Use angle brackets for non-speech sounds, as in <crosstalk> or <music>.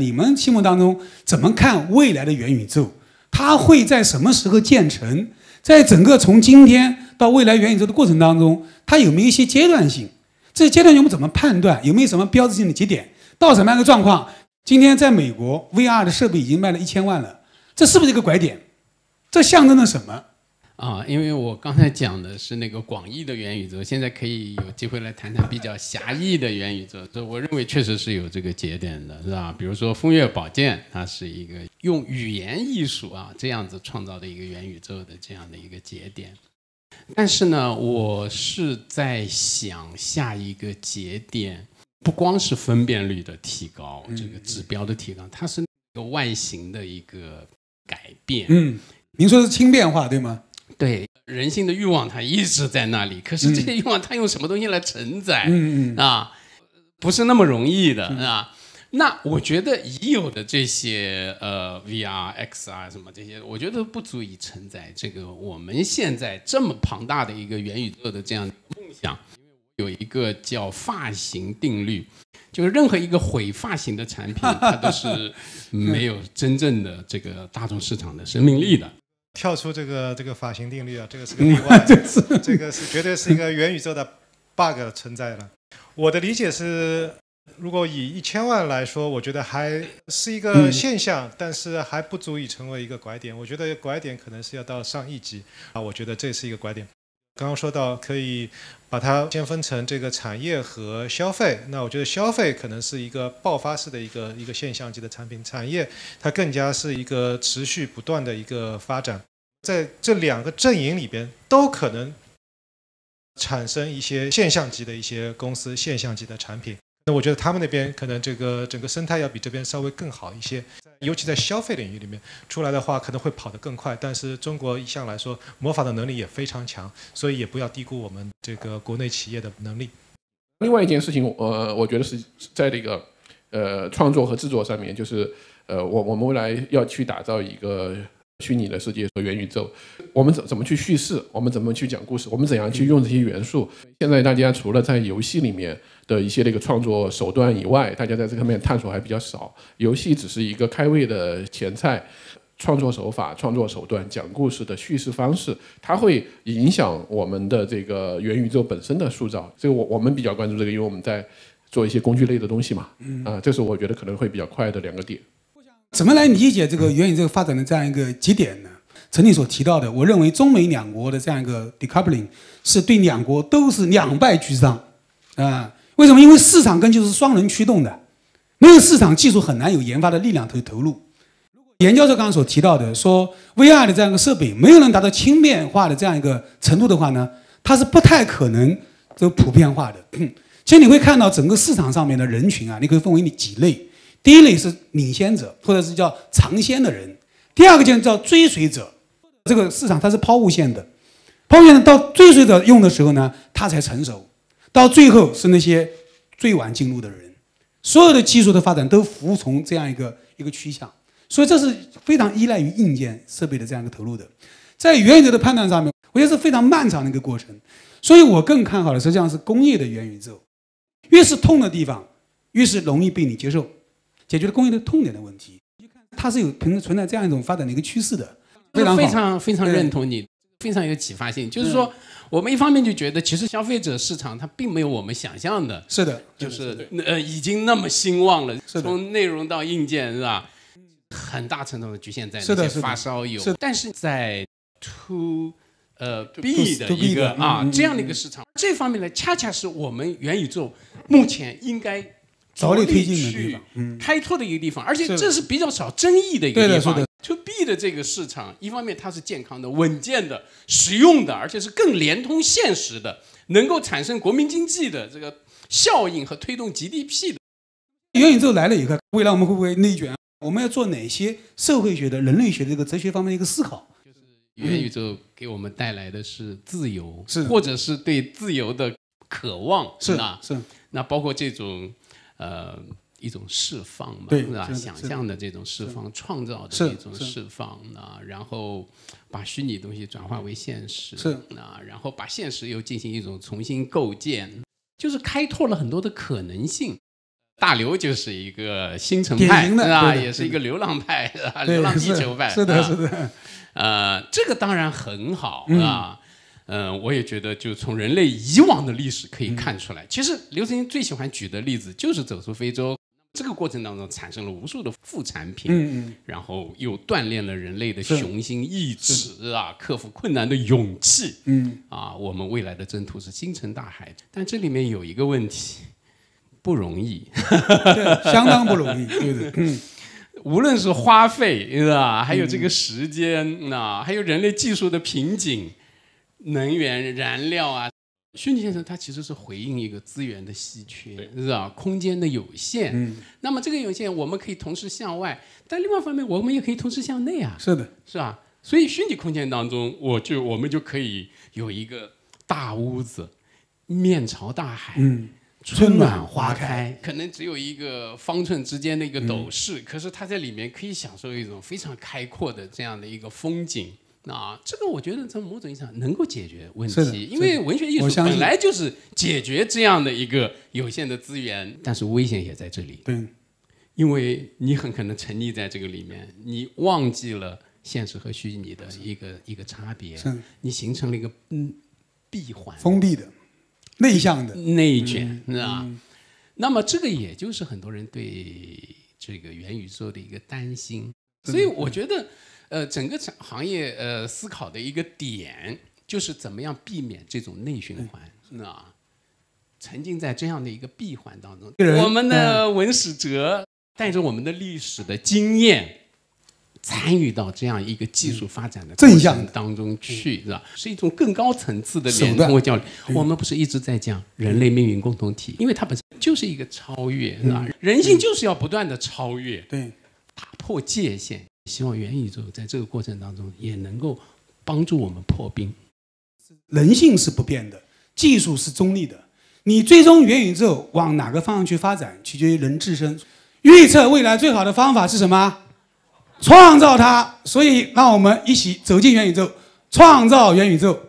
你们心目当中怎么看未来的元宇宙？它会在什么时候建成？在整个从今天到未来元宇宙的过程当中，它有没有一些阶段性？这些阶段性我们怎么判断？有没有什么标志性的节点？到什么样的状况？今天在美国，VR 的设备已经卖了一千万了，这是不是一个拐点？这象征着什么？啊，因为我刚才讲的是那个广义的元宇宙，现在可以有机会来谈谈比较狭义的元宇宙。这我认为确实是有这个节点的，是吧？比如说《风月宝鉴》，它是一个用语言艺术啊这样子创造的一个元宇宙的这样的一个节点。但是呢，我是在想下一个节点，不光是分辨率的提高，这个指标的提高，它是那个外形的一个改变。嗯，您说是轻变化对吗？对人性的欲望，它一直在那里。可是这些欲望，它用什么东西来承载？嗯啊，不是那么容易的，啊，那我觉得已有的这些呃，VR、XR 什么这些，我觉得不足以承载这个我们现在这么庞大的一个元宇宙的这样梦想。有一个叫发型定律，就是任何一个毁发型的产品，它都是 <laughs> 没有真正的这个大众市场的生命力的。跳出这个这个发型定律啊，这个是个例外，<laughs> 这个是绝对是一个元宇宙的 bug 存在了。我的理解是，如果以一千万来说，我觉得还是一个现象，但是还不足以成为一个拐点。我觉得拐点可能是要到上亿级啊，我觉得这是一个拐点。刚刚说到可以把它先分成这个产业和消费，那我觉得消费可能是一个爆发式的一个一个现象级的产品，产业它更加是一个持续不断的一个发展，在这两个阵营里边都可能产生一些现象级的一些公司、现象级的产品。那我觉得他们那边可能这个整个生态要比这边稍微更好一些，尤其在消费领域里面出来的话可能会跑得更快。但是中国一向来说模仿的能力也非常强，所以也不要低估我们这个国内企业的能力。另外一件事情，呃，我觉得是在这个呃创作和制作上面，就是呃，我我们未来要去打造一个。虚拟的世界和元宇宙，我们怎怎么去叙事？我们怎么去讲故事？我们怎样去用这些元素？现在大家除了在游戏里面的一些这个创作手段以外，大家在这方面探索还比较少。游戏只是一个开胃的前菜，创作手法、创作手段、讲故事的叙事方式，它会影响我们的这个元宇宙本身的塑造。所以我我们比较关注这个，因为我们在做一些工具类的东西嘛。啊，这是我觉得可能会比较快的两个点。怎么来理解这个源于这个发展的这样一个节点呢？曾经所提到的，我认为中美两国的这样一个 decoupling 是对两国都是两败俱伤啊。为什么？因为市场根就是双轮驱动的，没有市场，技术很难有研发的力量投投入。严教授刚刚所提到的，说 VR 的这样一个设备没有能达到轻便化的这样一个程度的话呢，它是不太可能就普遍化的。<coughs> 其实你会看到整个市场上面的人群啊，你可以分为你几类。第一类是领先者，或者是叫尝鲜的人；第二个叫追随者。这个市场它是抛物线的，抛物线到追随者用的时候呢，它才成熟。到最后是那些最晚进入的人。所有的技术的发展都服从这样一个一个趋向，所以这是非常依赖于硬件设备的这样一个投入的。在元宇宙的判断上面，我觉得是非常漫长的一个过程。所以我更看好的实际上是工业的元宇宙。越是痛的地方，越是容易被你接受。解决了工业的痛点的问题，它是有存存在这样一种发展的一个趋势的，非常非常非常认同你，非常有启发性。就是说，我们一方面就觉得，其实消费者市场它并没有我们想象的，是的，就是呃已经那么兴旺了。是从内容到硬件是吧？很大程度的局限在那些发烧友，但是在 To 呃 B 的一个啊这样的一个市场，这方面呢，恰恰是我们元宇宙目前应该。着力推进的地方，嗯，开拓的一个地方，而且这是比较少争议的一个地方。对的，对的。To B 的这个市场，一方面它是健康的、稳健的、实用的，而且是更连通现实的，能够产生国民经济的这个效应和推动 GDP 的。元宇宙来了以后，未来我们会不会内卷？我们要做哪些社会学的、人类学这个哲学方面的一个思考？就是元宇宙给我们带来的是自由，是或者是对自由的渴望，是那，是，那包括这种。呃，一种释放嘛，是吧？想象的这种释放，创造的一种释放啊，然后把虚拟东西转化为现实，是啊，然后把现实又进行一种重新构建，就是开拓了很多的可能性。大刘就是一个新成派，啊，也是一个流浪派，流浪地球派，是的，是的，呃，这个当然很好啊。嗯，我也觉得，就从人类以往的历史可以看出来。其实刘慈欣最喜欢举的例子就是走出非洲这个过程当中产生了无数的副产品，嗯、然后又锻炼了人类的雄心意志啊，克服困难的勇气。嗯，啊，我们未来的征途是星辰大海，但这里面有一个问题，不容易，相当不容易。<laughs> 对嗯，无论是花费，是吧？还有这个时间，那还有人类技术的瓶颈。能源燃料啊，虚拟现实它其实是回应一个资源的稀缺，是吧？空间的有限。嗯。那么这个有限，我们可以同时向外，但另外一方面，我们也可以同时向内啊。是的。是吧？所以虚拟空间当中，我就我们就可以有一个大屋子，面朝大海，嗯，春暖花开。可能只有一个方寸之间的一个斗室，可是他在里面可以享受一种非常开阔的这样的一个风景。啊，这个我觉得从某种意义上能够解决问题，因为文学艺术本来就是解决这样的一个有限的资源，但是危险也在这里。对，因为你很可能沉溺在这个里面，你忘记了现实和虚拟的一个一个差别，你形成了一个嗯闭环，封闭的、内向的、内卷，知道吧？那么这个也就是很多人对这个元宇宙的一个担心。所以我觉得，呃，整个产行业呃思考的一个点就是怎么样避免这种内循环，那沉浸在这样的一个闭环当中。我们的文史哲带着我们的历史的经验，参与到这样一个技术发展的正向当中去，是吧？是一种更高层次的手段。通过教育，我们不是一直在讲人类命运共同体，因为它本身就是一个超越，是吧？人性就是要不断的超越，对。打破界限，希望元宇宙在这个过程当中也能够帮助我们破冰。人性是不变的，技术是中立的。你最终元宇宙往哪个方向去发展，取决于人自身。预测未来最好的方法是什么？创造它。所以，让我们一起走进元宇宙，创造元宇宙。